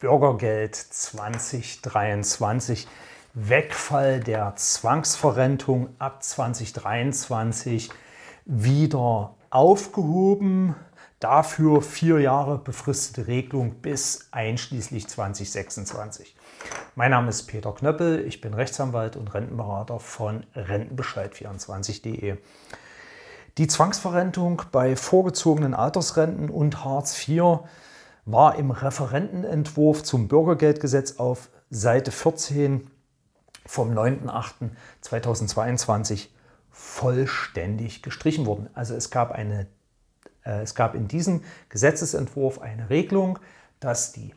Bürgergeld 2023, Wegfall der Zwangsverrentung ab 2023 wieder aufgehoben. Dafür vier Jahre befristete Regelung bis einschließlich 2026. Mein Name ist Peter Knöppel, ich bin Rechtsanwalt und Rentenberater von Rentenbescheid24.de. Die Zwangsverrentung bei vorgezogenen Altersrenten und Hartz IV war im Referentenentwurf zum Bürgergeldgesetz auf Seite 14 vom 9.8.2022 vollständig gestrichen worden. Also es gab, eine, äh, es gab in diesem Gesetzesentwurf eine Regelung, dass die,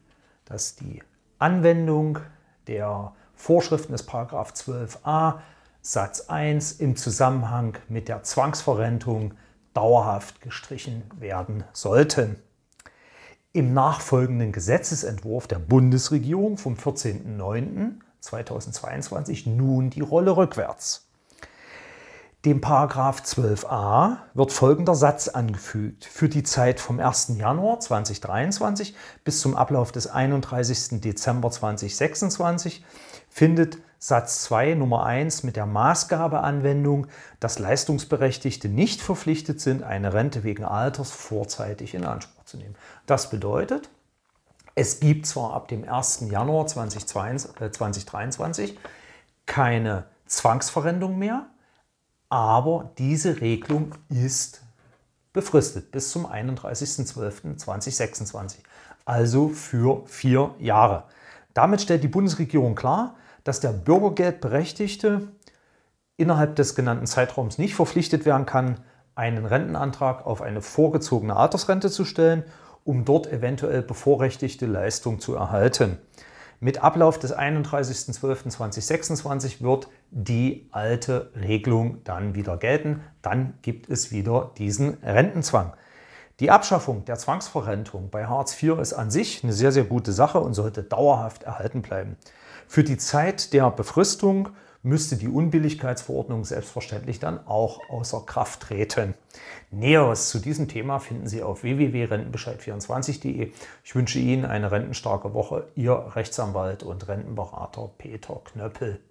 dass die Anwendung der Vorschriften des 12a Satz 1 im Zusammenhang mit der Zwangsverrentung dauerhaft gestrichen werden sollten. Im nachfolgenden Gesetzesentwurf der Bundesregierung vom 14.09.2022 nun die Rolle rückwärts. Dem 12a wird folgender Satz angefügt. Für die Zeit vom 1. Januar 2023 bis zum Ablauf des 31. Dezember 2026 findet Satz 2 Nummer 1 mit der Maßgabe Anwendung, dass Leistungsberechtigte nicht verpflichtet sind, eine Rente wegen Alters vorzeitig in Anspruch aufzunehmen. Das bedeutet, es gibt zwar ab dem 1. Januar 2023 äh, keine Zwangsverrendung mehr, aber diese Regelung ist befristet bis zum 31.12.2026, also für vier Jahre. Damit stellt die Bundesregierung klar, dass der Bürgergeldberechtigte innerhalb des genannten Zeitraums nicht verpflichtet werden kann, einen Rentenantrag auf eine vorgezogene Altersrente zu stellen, um dort eventuell bevorrechtigte Leistung zu erhalten. Mit Ablauf des 31.12.2026 wird die alte Regelung dann wieder gelten. Dann gibt es wieder diesen Rentenzwang. Die Abschaffung der Zwangsverrentung bei Hartz IV ist an sich eine sehr, sehr gute Sache und sollte dauerhaft erhalten bleiben. Für die Zeit der Befristung müsste die Unbilligkeitsverordnung selbstverständlich dann auch außer Kraft treten. Näheres zu diesem Thema finden Sie auf www.rentenbescheid24.de. Ich wünsche Ihnen eine rentenstarke Woche. Ihr Rechtsanwalt und Rentenberater Peter Knöppel.